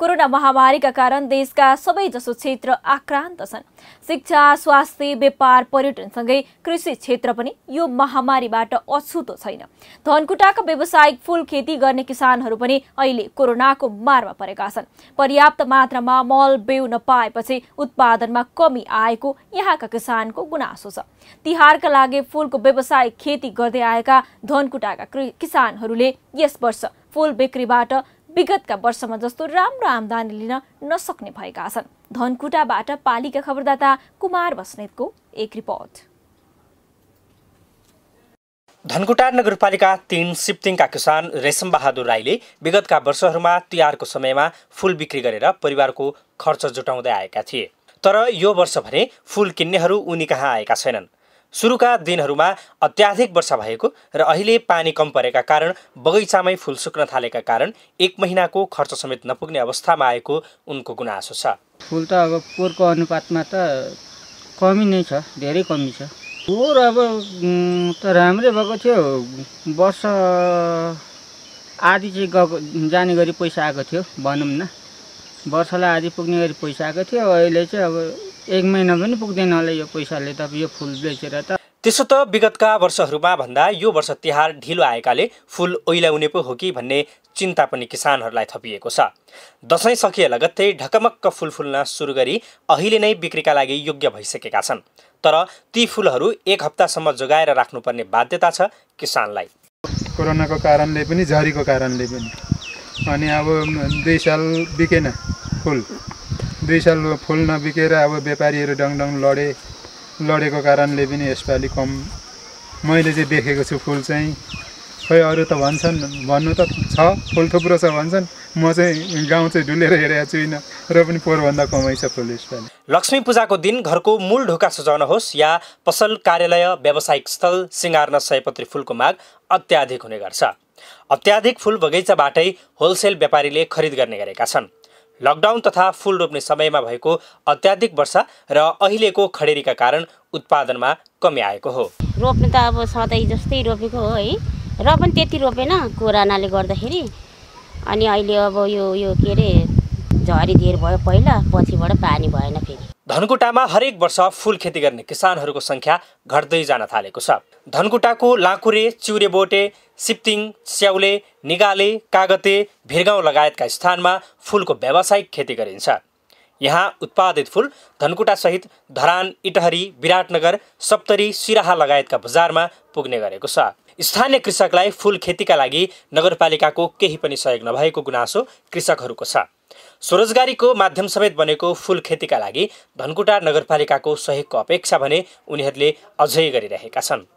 corona महामारीका कारण देशका सबैजसो क्षेत्र आक्रान्त छन् शिक्षा स्वास्थ्य व्यापार पर्यटनसँगै कृषि क्षेत्र पनि यो महामारीबाट अछुतो छैन धनकुटाका व्यावसायिक फुल खेती गर्ने किसानहरू पनि अहिले कोरोनाको मारमा परेका छन् पर्याप्त मात्रामा मल बेउ नपाएपछि उत्पादनमा कमी आएको यहाँका किसानको गुनासो छ तिहारका लागि फुलको व्यावसायिक खेती गर्दै आएका धनकुटाका किसानहरूले यस वर्ष फुल बिक्रीबाट विगतका वर्षमा जस्तो राम्रो आमदानी लिन नसक्ने भएका छन् धनकुटाबाट पालिका खबरदाता कुमार बस्नेतको एक रिपोर्ट धनकुटा नगरपालिका तिन सिप्तिङका किसान रेशम बहादुर राईले विगतका वर्षहरूमा तिहारको समयमा फुल बिक्री गरेर परिवारको खर्च जुटाउँदै आएका थिए तर यो वर्ष भने फुल किन्नेहरू उनी कहाँ आएका छैनन् सुरुका दिनहरूमा अत्याधिक वर्षा भएको र अहिले पानी कम परेका कारण बगैँचामै फुल सुक्न थालेका कारण एक महिनाको खर्च समेत नपुग्ने अवस्थामा आएको उनको गुनासो छ फुल त अब पोहोरको अनुपातमा त कमी नै छ धेरै कमी छ पोहोर अब त राम्रै भएको थियो वर्ष आधी चाहिँ गएको जाने गरी पैसा आएको थियो भनौँ न वर्षलाई आधी पुग्ने गरी पैसा आएको थियो अहिले चाहिँ अब एक महिना पनि पुग्दैन होला यो पैसाले त यो फुल बेचेर त त्यसो त विगतका वर्षहरूमा भन्दा यो वर्ष तिहार ढिलो आएकाले फुल ओइल्याउने पो हो कि भन्ने चिन्ता पनि किसानहरूलाई थपिएको छ दसैँ सकिए लगत्तै ढकमक्क फुल फुल्न सुरु गरी अहिले नै बिक्रीका लागि योग्य भइसकेका छन् तर ती फुलहरू एक हप्तासम्म जोगाएर राख्नुपर्ने बाध्यता छ किसानलाई कोरोनाको कारणले पनि झरीको कारणले पनि अनि अब दुई साल बिकेन फुल दुई साल फुल नबिकेर अब व्यापारीहरू डङडङ लडे लडेको कारणले पनि यसपालि कम मैले चाहिँ देखेको छु फुल चाहिँ खोइ अरू त भन्छन् भन्नु त छ फुल थुप्रो छ भन्छन् म चाहिँ गाउँ चाहिँ डुलेर हेरेको छुइनँ र पनि पोहोरभन्दा कमाइ छ फुल यसपालि लक्ष्मी पूजाको दिन घरको मूल ढोका सजाउन होस् या पसल कार्यालय व्यावसायिक स्थल सिँगार्न सयपत्री फुलको माग अत्याधिक हुने गर्छ अत्याधिक फुल बगैँचाबाटै होलसेल व्यापारीले खरिद गर्ने गरेका छन् लकडाउन तथा फुल रोप्ने समयमा भएको अत्याधिक वर्षा र अहिलेको खडेरीका कारण उत्पादनमा कमी आएको हो रोप्नु त अब सधैँ जस्तै रोपेको हो है र पनि त्यति रोपेन कोरोनाले गर्दाखेरि अनि अहिले अब यो यो के अरे झरी धेर भयो पहिला पछिबाट पानी भएन फेरि धनकुटामा हरेक वर्ष फुल खेती गर्ने किसानहरूको सङ्ख्या घट्दै जान थालेको छ धनकुटाको लाकुरे चिउरेबोटे सिप्तिङ स्याउले निगाले कागते भिरगाउँ लगायतका स्थानमा फुलको व्यावसायिक खेती गरिन्छ यहाँ उत्पादित फुल धनकुटासहित धरान इटहरी विराटनगर सप्तरी सिराहा लगायतका बजारमा पुग्ने गरेको छ स्थानीय कृषकलाई फुल खेतीका लागि नगरपालिकाको केही पनि सहयोग नभएको गुनासो कृषकहरूको छ स्वरोजगारीको समेत बनेको फुल खेतीका लागि धनकुटा नगरपालिकाको सहयोगको अपेक्षा भने उनीहरूले अझै गरिरहेका छन्